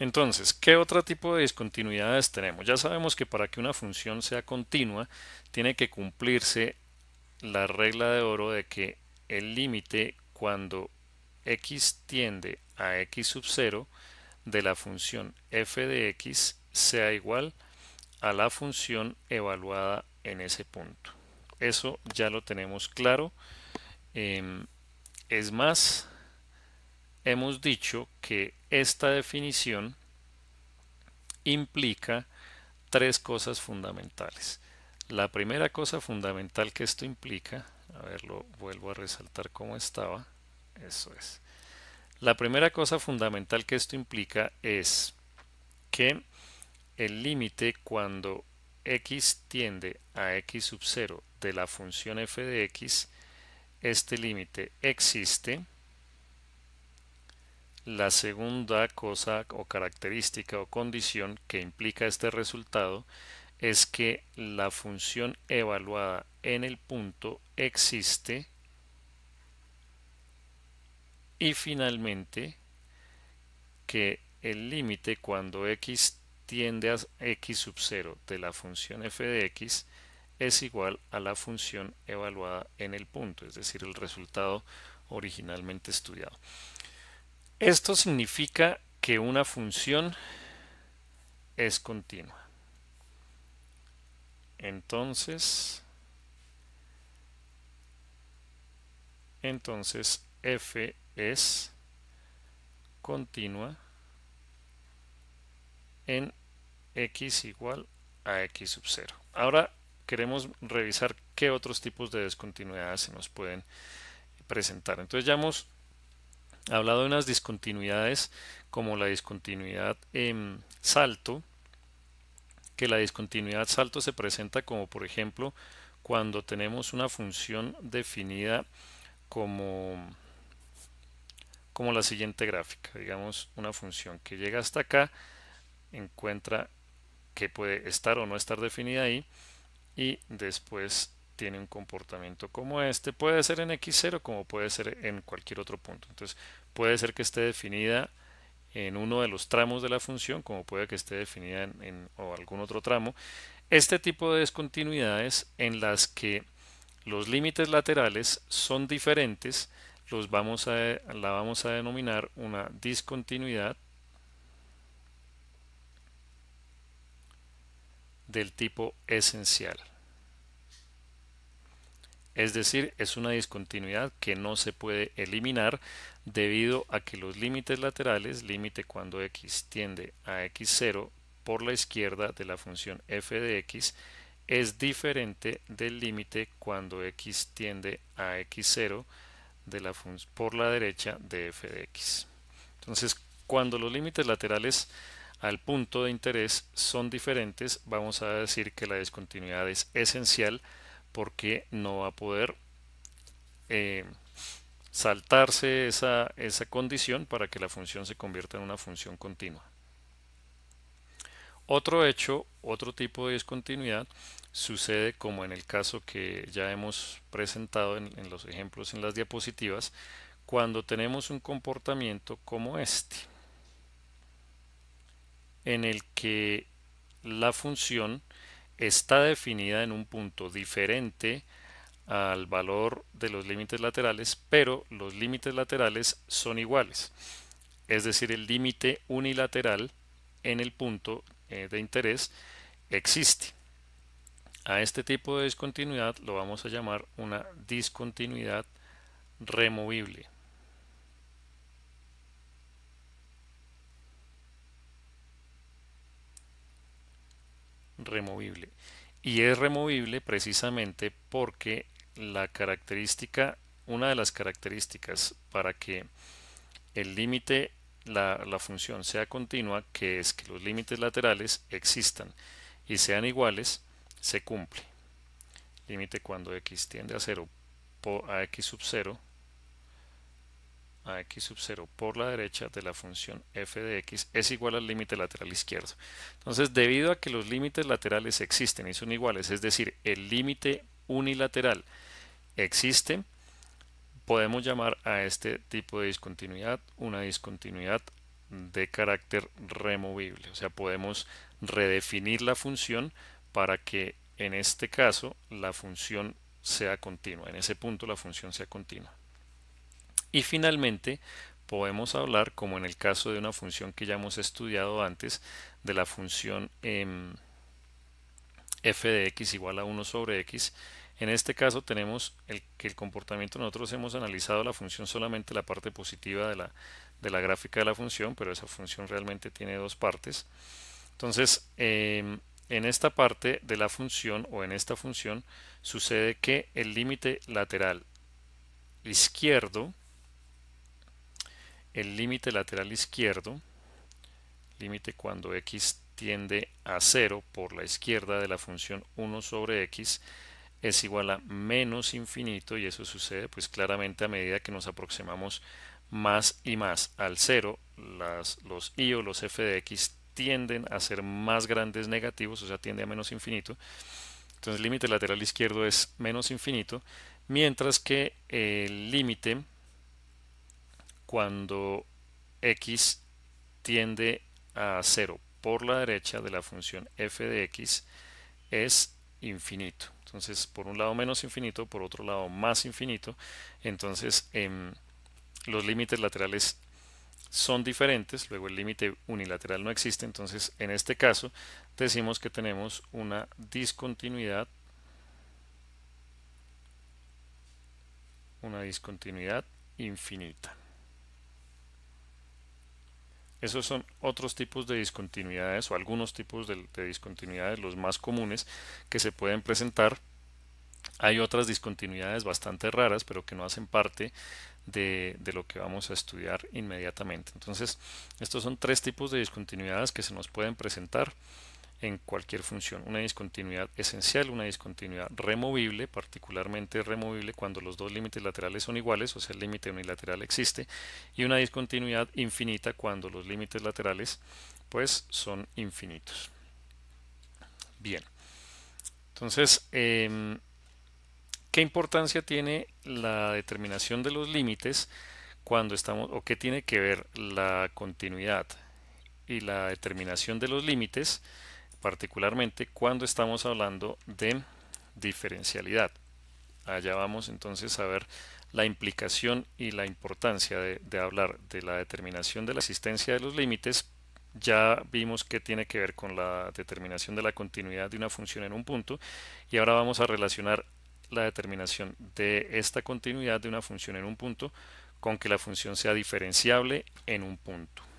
Entonces, ¿qué otro tipo de discontinuidades tenemos? Ya sabemos que para que una función sea continua, tiene que cumplirse la regla de oro de que el límite cuando x tiende a x sub 0 de la función f de x sea igual a la función evaluada en ese punto. Eso ya lo tenemos claro. Em, es más, hemos dicho que esta definición implica tres cosas fundamentales. La primera cosa fundamental que esto implica, a ver, lo vuelvo a resaltar como estaba, eso es. La primera cosa fundamental que esto implica es que el límite cuando x tiende a x sub 0 de la función f de x, este límite existe la segunda cosa o característica o condición que implica este resultado es que la función evaluada en el punto existe y finalmente que el límite cuando x tiende a x sub 0 de la función f de x es igual a la función evaluada en el punto, es decir, el resultado originalmente estudiado. Esto significa que una función es continua. Entonces, entonces f es continua en x igual a x sub 0. Ahora queremos revisar qué otros tipos de descontinuidad se nos pueden presentar. Entonces ya hemos hablado de unas discontinuidades como la discontinuidad en salto, que la discontinuidad salto se presenta como por ejemplo cuando tenemos una función definida como, como la siguiente gráfica, digamos una función que llega hasta acá, encuentra que puede estar o no estar definida ahí y después tiene un comportamiento como este. Puede ser en X0 como puede ser en cualquier otro punto. Entonces puede ser que esté definida en uno de los tramos de la función como puede que esté definida en, algún otro tramo. Este tipo de discontinuidades en las que los límites laterales son diferentes los vamos a, la vamos a denominar una discontinuidad del tipo esencial. Es decir, es una discontinuidad que no se puede eliminar debido a que los límites laterales, límite cuando x tiende a x0 por la izquierda de la función f de x, es diferente del límite cuando x tiende a x0 de la por la derecha de f de x. Entonces, cuando los límites laterales al punto de interés son diferentes, vamos a decir que la discontinuidad es esencial porque no va a poder eh, saltarse esa, condición para que la función se convierta en una función continua. Otro hecho, otro tipo de discontinuidad, sucede como en el caso que ya hemos presentado en, en, los ejemplos en las diapositivas, cuando tenemos un comportamiento como este, en el que la función está definida en un punto diferente al valor de los límites laterales, pero los límites laterales son iguales. Es decir, el límite unilateral en el punto eh, de interés existe. A este tipo de discontinuidad lo vamos a llamar una discontinuidad removible. removible. Y es removible precisamente porque la característica, una de las características para que el límite, la, función sea continua, que es que los límites laterales existan y sean iguales, se cumple. Límite cuando x tiende a 0 a x sub 0 a x sub 0 por la derecha de la función f de x es igual al límite lateral izquierdo. Entonces, debido a que los límites laterales existen y son iguales, es decir, el límite unilateral existe, podemos llamar a este tipo de discontinuidad una discontinuidad de carácter removible. O sea, podemos redefinir la función para que en este caso la función sea continua, en ese punto la función sea continua. Y finalmente, podemos hablar, como en el caso de una función que ya hemos estudiado antes, de la función em, f de x igual a 1 sobre x. En este caso tenemos el, que el comportamiento, nosotros hemos analizado la función solamente la parte positiva de la, gráfica de la función, pero esa función realmente tiene dos partes. Entonces, em, en esta parte de la función o en esta función sucede que el límite lateral izquierdo el límite lateral izquierdo, límite cuando x tiende a 0 por la izquierda de la función 1 sobre x, es igual a menos infinito y eso sucede pues claramente a medida que nos aproximamos más y más al 0, los i o los f de x tienden a ser más grandes negativos, o sea, tiende a menos infinito. Entonces el límite lateral izquierdo es menos infinito, mientras que el límite cuando x tiende a 0 por la derecha de la función f de x es infinito. Entonces, por un lado menos infinito, por otro lado más infinito. Entonces, em, los límites laterales son diferentes, luego el límite unilateral no existe, entonces en este caso decimos que tenemos una discontinuidad una discontinuidad infinita. Esos son otros tipos de discontinuidades o algunos tipos de, discontinuidades, los más comunes que se pueden presentar. Hay otras discontinuidades bastante raras, pero que no hacen parte de, lo que vamos a estudiar inmediatamente. Entonces, estos son tres tipos de discontinuidades que se nos pueden presentar en cualquier función. Una discontinuidad esencial, una discontinuidad removible, particularmente removible cuando los dos límites laterales son iguales, o sea, el límite unilateral existe, y una discontinuidad infinita cuando los límites laterales pues son infinitos. Bien, entonces, em, ¿qué importancia tiene la determinación de los límites cuando estamos, o qué tiene que ver la continuidad y la determinación de los límites? particularmente cuando estamos hablando de diferencialidad. Allá vamos entonces a ver la implicación y la importancia de, hablar de la determinación de la existencia de los límites. Ya vimos que tiene que ver con la determinación de la continuidad de una función en un punto y ahora vamos a relacionar la determinación de esta continuidad de una función en un punto con que la función sea diferenciable en un punto.